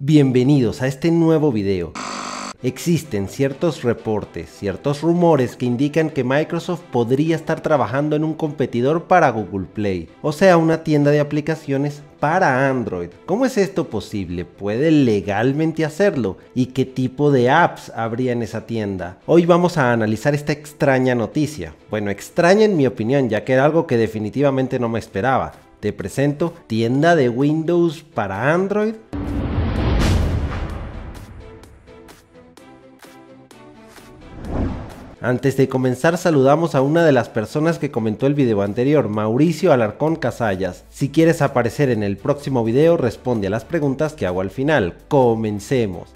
Bienvenidos a este nuevo video. Existen ciertos reportes, ciertos rumores que indican que Microsoft podría estar trabajando en un competidor para Google Play, o sea, una tienda de aplicaciones para Android. ¿Cómo es esto posible? ¿Puede legalmente hacerlo? ¿Y qué tipo de apps habría en esa tienda? Hoy vamos a analizar esta extraña noticia. Bueno, extraña en mi opinión, ya que era algo que definitivamente no me esperaba. Te presento tienda de Windows para Android. Antes de comenzar saludamos a una de las personas que comentó el video anterior, Mauricio Alarcón Casallas. Si quieres aparecer en el próximo video responde a las preguntas que hago al final. Comencemos.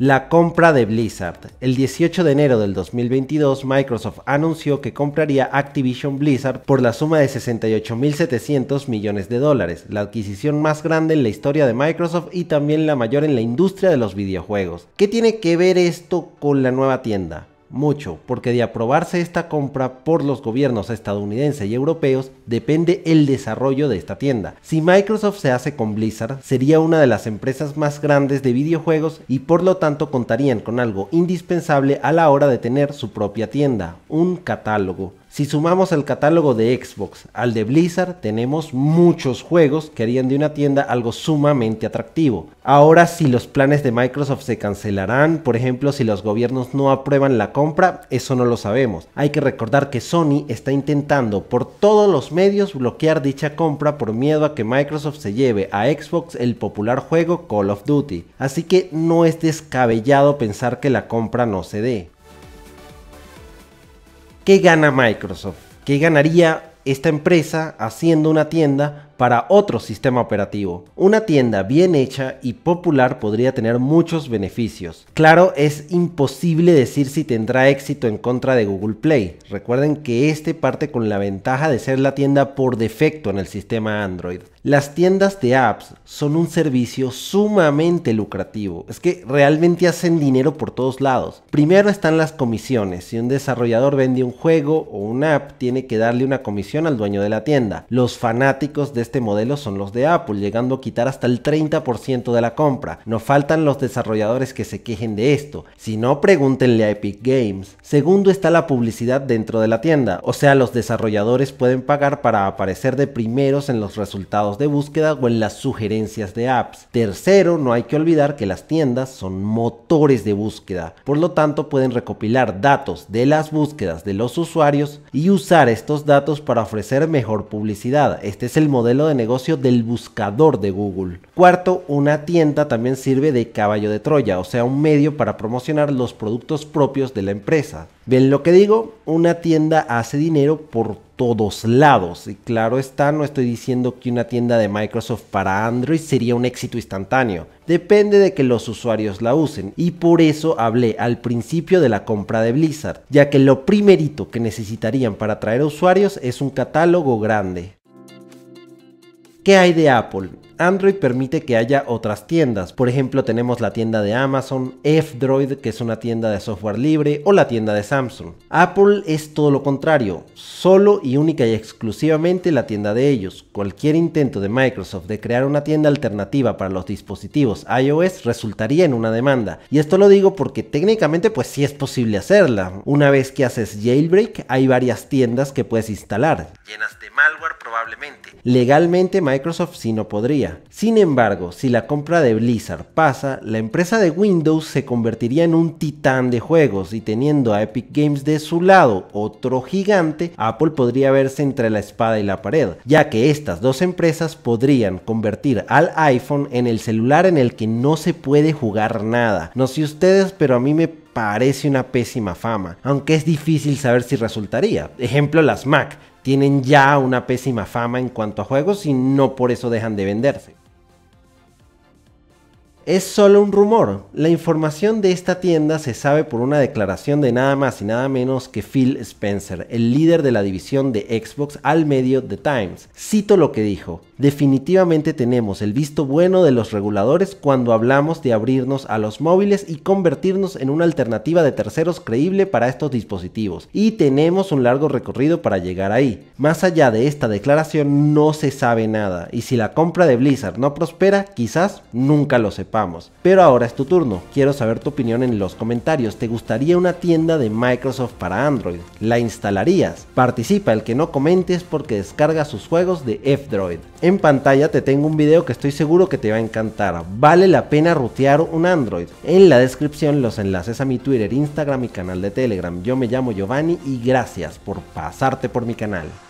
La compra de Blizzard. El 18 de enero del 2022, Microsoft anunció que compraría Activision Blizzard por la suma de 68.700 millones de dólares, la adquisición más grande en la historia de Microsoft y también la mayor en la industria de los videojuegos. ¿Qué tiene que ver esto con la nueva tienda? mucho, porque de aprobarse esta compra por los gobiernos estadounidenses y europeos depende el desarrollo de esta tienda. Si Microsoft se hace con Blizzard, sería una de las empresas más grandes de videojuegos y por lo tanto contarían con algo indispensable a la hora de tener su propia tienda, un catálogo. Si sumamos el catálogo de Xbox al de Blizzard, tenemos muchos juegos que harían de una tienda algo sumamente atractivo. Ahora, si los planes de Microsoft se cancelarán, por ejemplo, si los gobiernos no aprueban la compra, eso no lo sabemos. Hay que recordar que Sony está intentando por todos los medios bloquear dicha compra por miedo a que Microsoft se lleve a Xbox el popular juego Call of Duty. Así que no es descabellado pensar que la compra no se dé. ¿Qué gana Microsoft? ¿Qué ganaría esta empresa haciendo una tienda para otro sistema operativo. Una tienda bien hecha y popular podría tener muchos beneficios. Claro, es imposible decir si tendrá éxito en contra de Google Play. Recuerden que este parte con la ventaja de ser la tienda por defecto en el sistema Android. Las tiendas de apps son un servicio sumamente lucrativo. Es que realmente hacen dinero por todos lados. Primero están las comisiones. Si un desarrollador vende un juego o una app, tiene que darle una comisión al dueño de la tienda. Los fanáticos de este modelo son los de Apple, llegando a quitar hasta el 30% de la compra. No faltan los desarrolladores que se quejen de esto. Si no, pregúntenle a Epic Games. Segundo está la publicidad dentro de la tienda, o sea, los desarrolladores pueden pagar para aparecer de primeros en los resultados de búsqueda o en las sugerencias de apps. Tercero, no hay que olvidar que las tiendas son motores de búsqueda, por lo tanto pueden recopilar datos de las búsquedas de los usuarios y usar estos datos para ofrecer mejor publicidad. Este es el modelo de negocio del buscador de Google. Cuarto, una tienda también sirve de caballo de Troya, o sea, un medio para promocionar los productos propios de la empresa. ven lo que digo, una tienda hace dinero por todos lados. Y claro está, no estoy diciendo que una tienda de Microsoft para Android sería un éxito instantáneo. Depende de que los usuarios la usen. Y por eso hablé al principio de la compra de Blizzard, ya que lo primerito que necesitarían para atraer usuarios es un catálogo grande. ¿Qué hay de Apple? Android permite que haya otras tiendas. Por ejemplo, tenemos la tienda de Amazon, F-Droid, que es una tienda de software libre, o la tienda de Samsung. Apple es todo lo contrario, solo y única y exclusivamente la tienda de ellos. Cualquier intento de Microsoft de crear una tienda alternativa para los dispositivos iOS resultaría en una demanda. Y esto lo digo porque técnicamente pues sí es posible hacerla. Una vez que haces jailbreak, hay varias tiendas que puedes instalar, llenas de malware legalmente. Microsoft sí no podría. Sin embargo, si la compra de Blizzard pasa, la empresa de Windows se convertiría en un titán de juegos y teniendo a Epic Games de su lado, otro gigante, Apple podría verse entre la espada y la pared, ya que estas dos empresas podrían convertir al iPhone en el celular en el que no se puede jugar nada. No sé ustedes, pero a mí me parece una pésima fama, aunque es difícil saber si resultaría. Ejemplo, las Mac tienen ya una pésima fama en cuanto a juegos y no por eso dejan de venderse. Es solo un rumor. La información de esta tienda se sabe por una declaración de nada más y nada menos que Phil Spencer, el líder de la división de Xbox al medio The Times. Cito lo que dijo. Definitivamente tenemos el visto bueno de los reguladores cuando hablamos de abrirnos a los móviles y convertirnos en una alternativa de terceros creíble para estos dispositivos, y tenemos un largo recorrido para llegar ahí. Más allá de esta declaración no se sabe nada, y si la compra de Blizzard no prospera, quizás nunca lo sepamos. Pero ahora es tu turno, quiero saber tu opinión en los comentarios, ¿te gustaría una tienda de Microsoft para Android? ¿La instalarías? Participa, el que no comentes porque descarga sus juegos de F-Droid en pantalla te tengo un video que estoy seguro que te va a encantar. Vale la pena rutear un Android. En la descripción los enlaces a mi Twitter, Instagram y canal de Telegram. Yo me llamo Giovanni y gracias por pasarte por mi canal.